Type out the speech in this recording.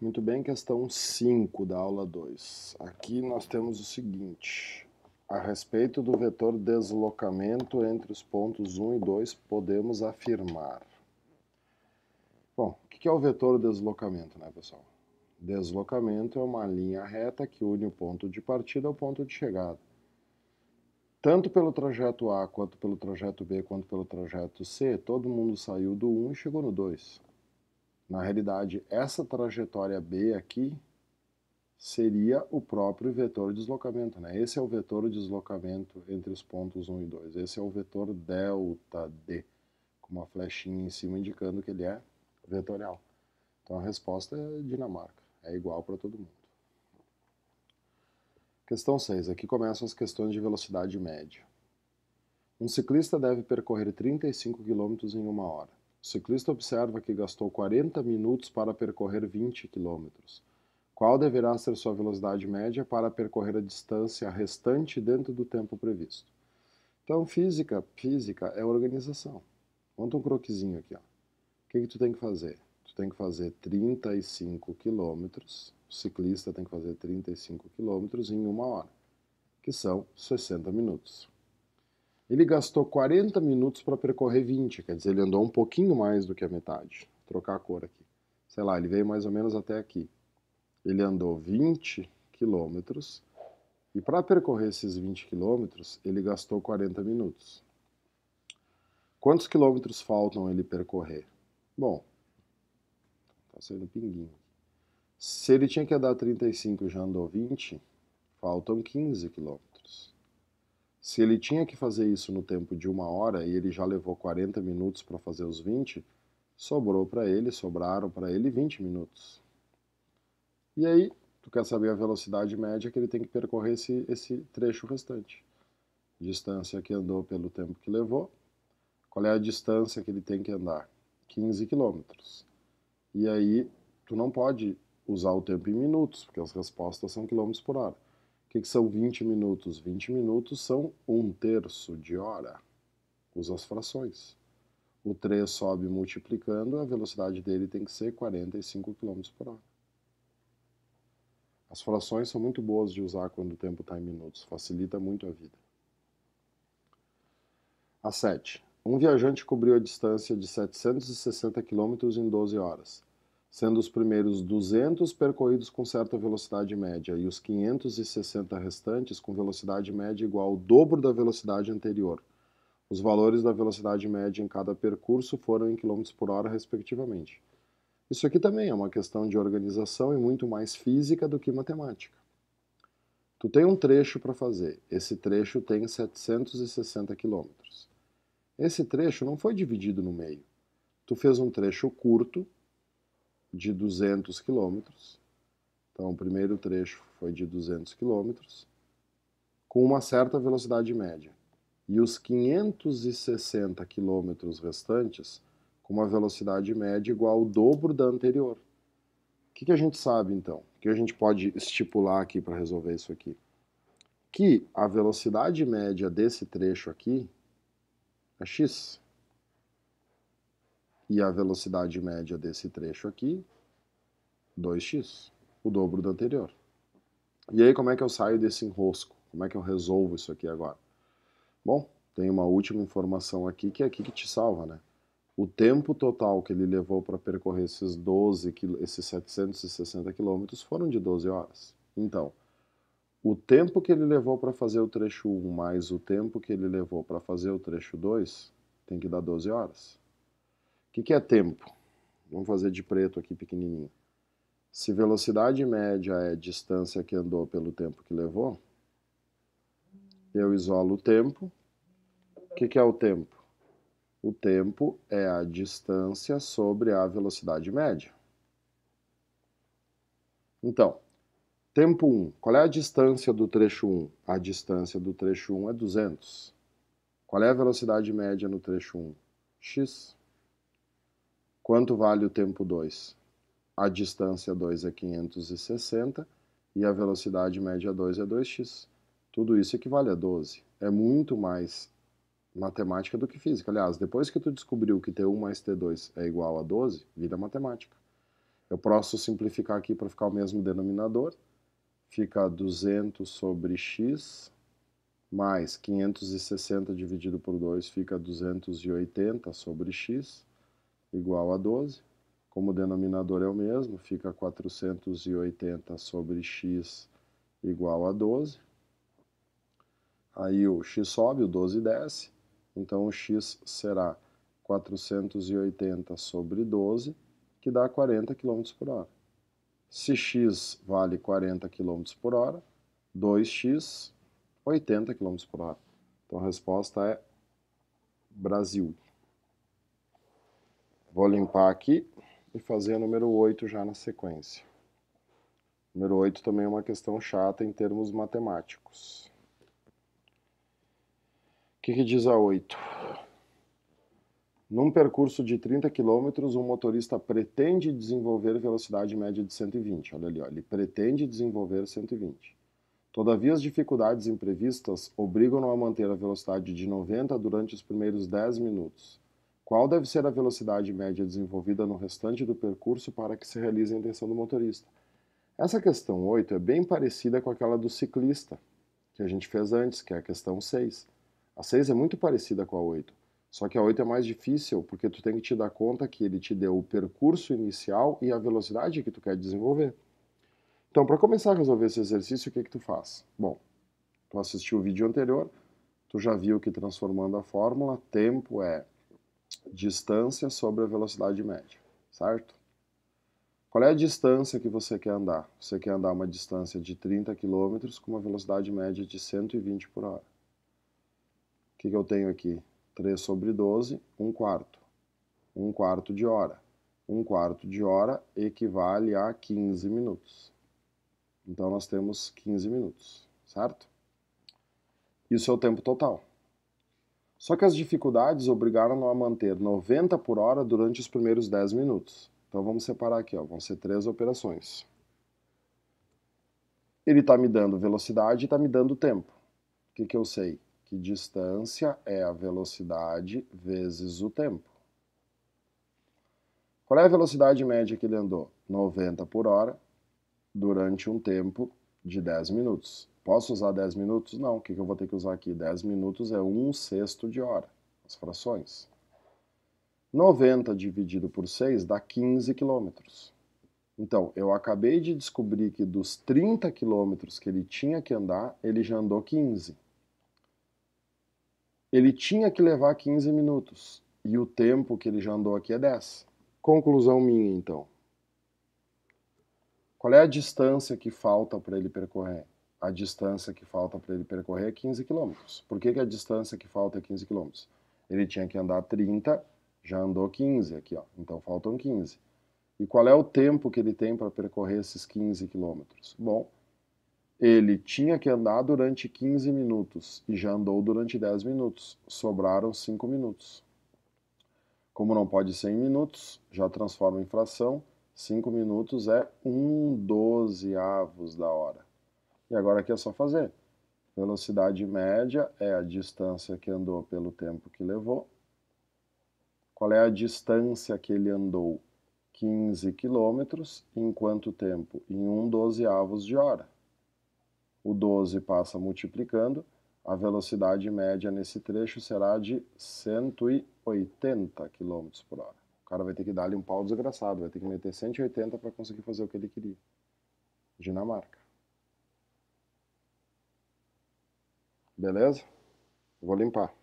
Muito bem, questão 5 da aula 2. Aqui nós temos o seguinte. A respeito do vetor deslocamento entre os pontos 1 e 2, podemos afirmar. Bom, o que é o vetor deslocamento, né, pessoal? Deslocamento é uma linha reta que une o ponto de partida ao ponto de chegada. Tanto pelo trajeto A, quanto pelo trajeto B, quanto pelo trajeto C, todo mundo saiu do 1 e chegou no 2. Na realidade, essa trajetória B aqui seria o próprio vetor de deslocamento. Né? Esse é o vetor de deslocamento entre os pontos 1 e 2. Esse é o vetor delta D, com uma flechinha em cima indicando que ele é vetorial. Então a resposta é Dinamarca, é igual para todo mundo. Questão 6. Aqui começam as questões de velocidade média. Um ciclista deve percorrer 35 km em uma hora. O ciclista observa que gastou 40 minutos para percorrer 20 km. Qual deverá ser sua velocidade média para percorrer a distância restante dentro do tempo previsto? Então, física, física é organização. Monta um croquisinho aqui, ó. O que, que tu tem que fazer? Tu tem que fazer 35 quilômetros, o ciclista tem que fazer 35 quilômetros em uma hora, que são 60 minutos. Ele gastou 40 minutos para percorrer 20, quer dizer, ele andou um pouquinho mais do que a metade. Vou trocar a cor aqui. Sei lá, ele veio mais ou menos até aqui. Ele andou 20 quilômetros e para percorrer esses 20 quilômetros ele gastou 40 minutos. Quantos quilômetros faltam ele percorrer? Bom, tá saindo pinguinho. Se ele tinha que andar 35 e já andou 20, faltam 15 quilômetros. Se ele tinha que fazer isso no tempo de uma hora e ele já levou 40 minutos para fazer os 20, sobrou para ele, sobraram para ele 20 minutos. E aí, tu quer saber a velocidade média que ele tem que percorrer esse, esse trecho restante. Distância que andou pelo tempo que levou. Qual é a distância que ele tem que andar? 15 quilômetros. E aí, tu não pode usar o tempo em minutos, porque as respostas são quilômetros por hora. O que, que são 20 minutos? 20 minutos são um terço de hora. Usa as frações. O 3 sobe multiplicando, a velocidade dele tem que ser 45 km por hora. As frações são muito boas de usar quando o tempo está em minutos, facilita muito a vida. A 7. Um viajante cobriu a distância de 760 km em 12 horas sendo os primeiros 200 percorridos com certa velocidade média e os 560 restantes com velocidade média igual ao dobro da velocidade anterior. Os valores da velocidade média em cada percurso foram em km por hora, respectivamente. Isso aqui também é uma questão de organização e muito mais física do que matemática. Tu tem um trecho para fazer. Esse trecho tem 760 km. Esse trecho não foi dividido no meio. Tu fez um trecho curto de 200 quilômetros. Então, o primeiro trecho foi de 200 quilômetros, com uma certa velocidade média. E os 560 quilômetros restantes, com uma velocidade média igual ao dobro da anterior. O que, que a gente sabe, então? O que a gente pode estipular aqui para resolver isso aqui? Que a velocidade média desse trecho aqui é x. E a velocidade média desse trecho aqui, 2x, o dobro do anterior. E aí, como é que eu saio desse enrosco? Como é que eu resolvo isso aqui agora? Bom, tem uma última informação aqui, que é aqui que te salva, né? O tempo total que ele levou para percorrer esses 12, esses 760 quilômetros foram de 12 horas. Então, o tempo que ele levou para fazer o trecho 1 mais o tempo que ele levou para fazer o trecho 2 tem que dar 12 horas. O que, é tempo? Vamos fazer de preto aqui pequenininho. Se velocidade média é distância que andou pelo tempo que levou, eu isolo o tempo. O que, que é o tempo? O tempo é a distância sobre a velocidade média. Então, tempo 1. Qual é a distância do trecho 1? A distância do trecho 1 é 200. Qual é a velocidade média no trecho 1? X. Quanto vale o tempo 2? A distância 2 é 560 e a velocidade média 2 é 2x. Tudo isso equivale a 12. É muito mais matemática do que física. Aliás, depois que tu descobriu que T1 mais T2 é igual a 12, vida matemática. Eu posso simplificar aqui para ficar o mesmo denominador. Fica 200 sobre x mais 560 dividido por 2 fica 280 sobre x igual a 12. Como o denominador é o mesmo, fica 480 sobre x igual a 12. Aí o x sobe, o 12 desce, então o x será 480 sobre 12, que dá 40 km por hora. Se x vale 40 km por hora, 2x, 80 km por hora. Então a resposta é Brasil. Vou limpar aqui e fazer a número 8 já na sequência. Número 8 também é uma questão chata em termos matemáticos. O que, que diz a 8? Num percurso de 30 km, um motorista pretende desenvolver velocidade média de 120. Olha ali, ó, ele pretende desenvolver 120. Todavia, as dificuldades imprevistas obrigam-no a manter a velocidade de 90 durante os primeiros 10 minutos qual deve ser a velocidade média desenvolvida no restante do percurso para que se realize a intenção do motorista? Essa questão 8 é bem parecida com aquela do ciclista, que a gente fez antes, que é a questão 6. A 6 é muito parecida com a 8, só que a 8 é mais difícil, porque tu tem que te dar conta que ele te deu o percurso inicial e a velocidade que tu quer desenvolver. Então, para começar a resolver esse exercício, o que, é que tu faz? Bom, tu assistiu o vídeo anterior, tu já viu que transformando a fórmula, tempo é distância sobre a velocidade média, certo? Qual é a distância que você quer andar? Você quer andar uma distância de 30 km com uma velocidade média de 120 por hora. O que, que eu tenho aqui? 3 sobre 12, 1 quarto. 1 quarto de hora. 1 quarto de hora equivale a 15 minutos. Então nós temos 15 minutos, certo? Isso é o tempo total. Só que as dificuldades obrigaram-no a manter 90 por hora durante os primeiros 10 minutos. Então vamos separar aqui, ó, vão ser três operações. Ele está me dando velocidade e está me dando tempo. O que, que eu sei? Que distância é a velocidade vezes o tempo. Qual é a velocidade média que ele andou? 90 por hora durante um tempo de 10 minutos. Posso usar 10 minutos? Não. O que, eu vou ter que usar aqui? 10 minutos é 1 sexto de hora, as frações. 90 dividido por 6 dá 15 quilômetros. Então, eu acabei de descobrir que dos 30 quilômetros que ele tinha que andar, ele já andou 15. Ele tinha que levar 15 minutos e o tempo que ele já andou aqui é 10. Conclusão minha, então. Qual é a distância que falta para ele percorrer? A distância que falta para ele percorrer é 15 quilômetros. Por que, que a distância que falta é 15 quilômetros? Ele tinha que andar 30, já andou 15 aqui, ó. então faltam 15. E qual é o tempo que ele tem para percorrer esses 15 quilômetros? Bom, ele tinha que andar durante 15 minutos e já andou durante 10 minutos. Sobraram 5 minutos. Como não pode ser em minutos, já transforma em fração 5 minutos é 1 dozeavos da hora. E agora aqui é só fazer. Velocidade média é a distância que andou pelo tempo que levou. Qual é a distância que ele andou? 15 quilômetros. Em quanto tempo? Em 1 dozeavos de hora. O 12 passa multiplicando. A velocidade média nesse trecho será de 180 km por hora. O cara vai ter que dar ali um pau desgraçado, vai ter que meter 180 para conseguir fazer o que ele queria. Dinamarca. Beleza? Vou limpar.